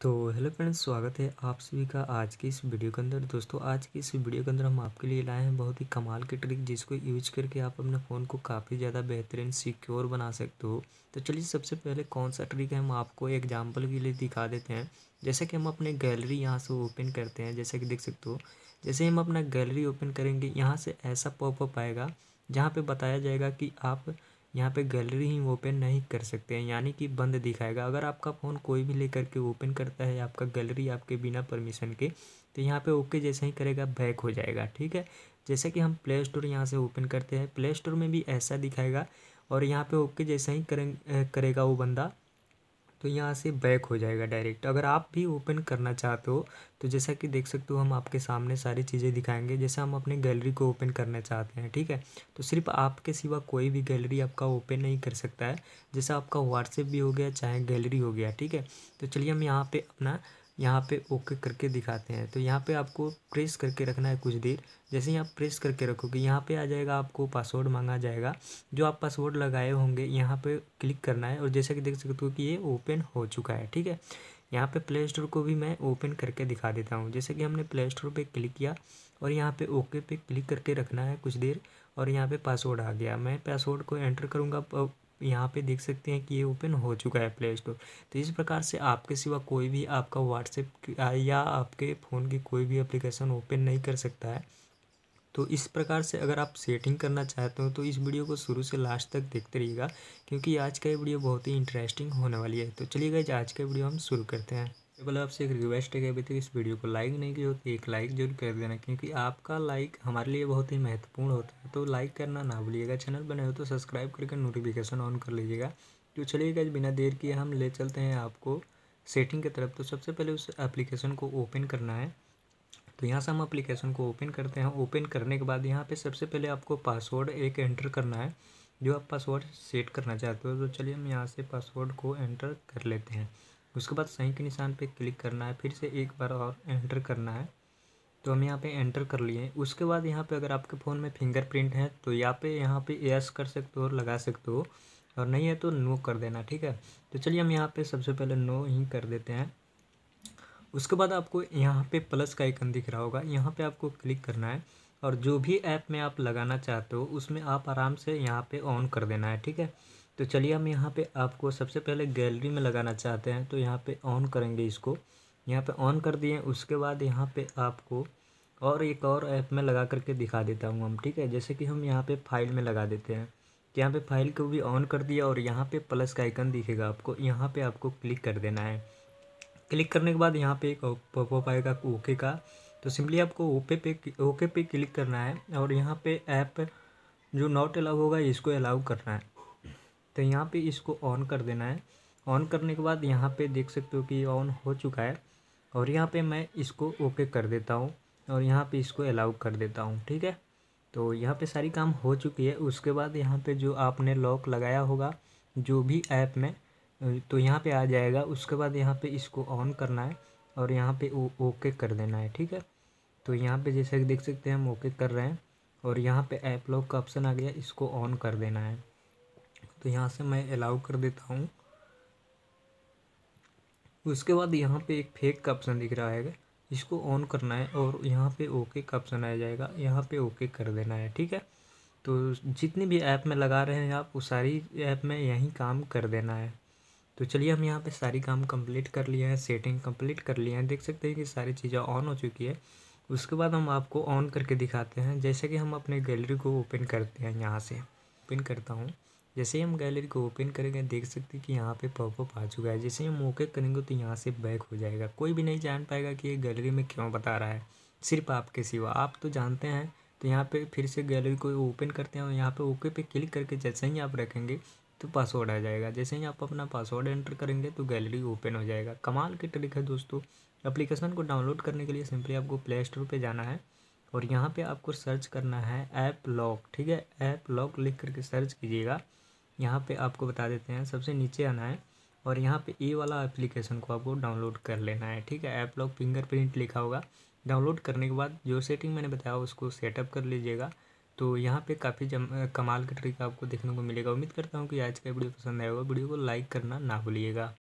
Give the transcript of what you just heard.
तो hello friends स्वागत है आप सभी का आज की इस वीडियो के अंदर दोस्तों आज की इस वीडियो के अंदर हम आपके लिए लाए हैं बहुत ही कमाल की ट्रिक जिसको यूज करके आप अपने फ़ोन को काफ़ी ज़्यादा बेहतरीन सिक्योर बना सकते हो तो चलिए सबसे पहले कौन सा ट्रिक है हम आपको एग्जाम्पल के लिए दिखा देते हैं जैसे कि हम अपने गैलरी यहाँ से ओपन करते हैं जैसे कि देख सकते हो जैसे हम अपना गैलरी ओपन करेंगे यहाँ से ऐसा पॉपअप आएगा जहाँ पर बताया जाएगा कि आप यहाँ पे गैलरी ही ओपन नहीं कर सकते हैं यानी कि बंद दिखाएगा अगर आपका फ़ोन कोई भी लेकर के ओपन करता है आपका गैलरी आपके बिना परमिशन के तो यहाँ पे ओके जैसे ही करेगा बैक हो जाएगा ठीक है जैसे कि हम प्ले स्टोर यहाँ से ओपन करते हैं प्ले स्टोर में भी ऐसा दिखाएगा और यहाँ पर ओके जैसे ही करें करेगा वो बंदा तो यहाँ से बैक हो जाएगा डायरेक्ट अगर आप भी ओपन करना चाहते हो तो जैसा कि देख सकते हो हम आपके सामने सारी चीज़ें दिखाएंगे जैसे हम अपने गैलरी को ओपन करना चाहते हैं ठीक है तो सिर्फ आपके सिवा कोई भी गैलरी आपका ओपन नहीं कर सकता है जैसा आपका व्हाट्सएप भी हो गया चाहे गैलरी हो गया ठीक है तो चलिए हम यहाँ पर अपना यहाँ पे ओके करके दिखाते हैं तो यहाँ पे आपको प्रेस करके रखना है कुछ देर जैसे यहाँ प्रेस करके रखोगे यहाँ पे आ जाएगा आपको पासवर्ड मांगा जाएगा जो आप पासवर्ड लगाए होंगे यहाँ पे क्लिक करना है और जैसा कि देख सकते हो कि ये ओपन हो चुका है ठीक है यहाँ पे प्ले स्टोर को भी मैं ओपन करके दिखा देता हूँ जैसे कि हमने प्ले स्टोर पर क्लिक किया और यहाँ पर ओके पे क्लिक करके रखना है कुछ देर और यहाँ पर पासवर्ड आ गया मैं पासवर्ड को एंटर करूँगा यहाँ पे देख सकते हैं कि ये ओपन हो चुका है प्ले स्टोर तो इस प्रकार से आपके सिवा कोई भी आपका व्हाट्सएप या आपके फ़ोन की कोई भी एप्लीकेशन ओपन नहीं कर सकता है तो इस प्रकार से अगर आप सेटिंग करना चाहते हो तो इस वीडियो को शुरू से लास्ट तक देखते रहिएगा क्योंकि आज का ये वीडियो बहुत ही इंटरेस्टिंग होने वाली है तो चलिए गए आज का वीडियो हम शुरू करते हैं केवल आपसे एक रिक्वेस्ट है कि अभी तक इस वीडियो को लाइक नहीं किया तो एक लाइक जरूर कर देना क्योंकि आपका लाइक हमारे लिए बहुत ही महत्वपूर्ण होता है तो लाइक करना ना भूलिएगा चैनल बने हो तो सब्सक्राइब करके नोटिफिकेशन ऑन कर लीजिएगा तो चलिएगा बिना देर किए हम ले चलते हैं आपको सेटिंग की तरफ तो सबसे पहले उस एप्लीकेशन को ओपन करना है तो यहाँ से हम एप्लीकेशन को ओपन करते हैं ओपन करने के बाद यहाँ पे सबसे पहले आपको पासवर्ड एक एंटर करना है जो आप पासवर्ड सेट करना चाहते हो तो चलिए हम यहाँ से पासवर्ड को एंटर कर लेते हैं उसके बाद सही के निशान पे क्लिक करना है फिर से एक बार और एंटर करना है तो हम यहाँ पे एंटर कर लिए उसके बाद यहाँ पे अगर आपके फ़ोन में फिंगरप्रिंट है तो यहाँ पे यहाँ पे यस कर सकते हो और लगा सकते हो और नहीं है तो नो कर देना ठीक है तो चलिए हम यहाँ पे सबसे पहले नो ही कर देते हैं उसके बाद आपको यहाँ पे प्लस का आइकन दिख रहा होगा यहाँ पे आपको क्लिक करना है और जो भी ऐप में आप लगाना चाहते हो उसमें आप आराम से यहाँ पर ऑन कर देना है ठीक है तो चलिए हम यहाँ पे आपको सबसे पहले गैलरी में लगाना चाहते हैं तो यहाँ पे ऑन करेंगे इसको यहाँ पे ऑन कर दिए उसके बाद यहाँ पे आपको और एक और ऐप में लगा करके दिखा देता हूँ हम ठीक है जैसे कि हम यहाँ पे फाइल में लगा देते हैं तो यहाँ पे फाइल को भी ऑन कर दिया और यहाँ पे प्लस का आइकन दिखेगा आपको यहाँ पर आपको क्लिक कर देना है क्लिक करने के बाद यहाँ पे एक पॉपअप आएगा ओके का तो सिंपली आपको ओपे पे ओके पे क्लिक करना है और यहाँ पे ऐप जो नॉट अलाउ होगा इसको अलाउ करना है तो यहाँ पे इसको ऑन कर देना है ऑन करने के बाद यहाँ पे देख सकते हो कि ऑन हो चुका है और यहाँ पे मैं इसको ओके कर देता हूँ और यहाँ पे इसको अलाउ कर देता हूँ ठीक है तो यहाँ पे सारी काम हो चुकी है उसके बाद यहाँ पे जो आपने लॉक लगाया होगा जो भी ऐप में तो यहाँ पर आ जाएगा उसके बाद यहाँ पर इसको ऑन करना है और यहाँ पर ओके कर देना है ठीक है तो यहाँ पर जैसे कि देख सकते हैं हम ओके कर रहे हैं और यहाँ पे ऐप लॉक का ऑप्शन आ गया इसको ऑन कर देना है तो यहाँ से मैं अलाउ कर देता हूँ उसके बाद यहाँ पे एक फेक का ऑप्शन दिख रहा है इसको ऑन करना है और यहाँ पे ओके का ऑप्शन आ जाएगा यहाँ पे ओके कर देना है ठीक है तो जितनी भी ऐप में लगा रहे हैं आप वो सारी ऐप में यहीं काम कर देना है तो चलिए हम यहाँ पे सारी काम कंप्लीट कर लिए हैं सेटिंग कंप्लीट कर लिए हैं देख सकते हैं कि सारी चीज़ें ऑन हो चुकी है उसके बाद हम आपको ऑन करके दिखाते हैं जैसे कि हम अपने गैलरी को ओपन करते हैं यहाँ से ओपन करता हूँ जैसे ही हम गैलरी को ओपन करेंगे देख सकते हैं कि यहाँ पे पॉपअप आ चुका है जैसे हम ओके करेंगे तो यहाँ से बैक हो जाएगा कोई भी नहीं जान पाएगा कि ये गैलरी में क्यों बता रहा है सिर्फ आपके सिवा आप तो जानते हैं तो यहाँ पे फिर से गैलरी को ओपन करते हैं और यहाँ पे ओके पे क्लिक करके जैसे ही आप रखेंगे तो पासवर्ड आ जाएगा जैसे ही आप अपना पासवर्ड एंटर करेंगे तो गैलरी ओपन हो जाएगा कमाल की ट्रिक है दोस्तों एप्लीकेशन को डाउनलोड करने के लिए सिंपली आपको प्ले स्टोर पर जाना है और यहाँ पे आपको सर्च करना है ऐप लॉक ठीक है ऐप लॉक लिख करके सर्च कीजिएगा यहाँ पे आपको बता देते हैं सबसे नीचे आना है और यहाँ पे ये वाला एप्लीकेशन को आपको डाउनलोड कर लेना है ठीक है ऐप लॉक फिंगरप्रिंट लिखा होगा डाउनलोड करने के बाद जो सेटिंग मैंने बताया उसको सेटअप कर लीजिएगा तो यहाँ पे काफ़ी कमाल का ट्रिक आपको देखने को मिलेगा उम्मीद करता हूँ कि आज का वीडियो पसंद आएगा वीडियो को लाइक करना ना भूलिएगा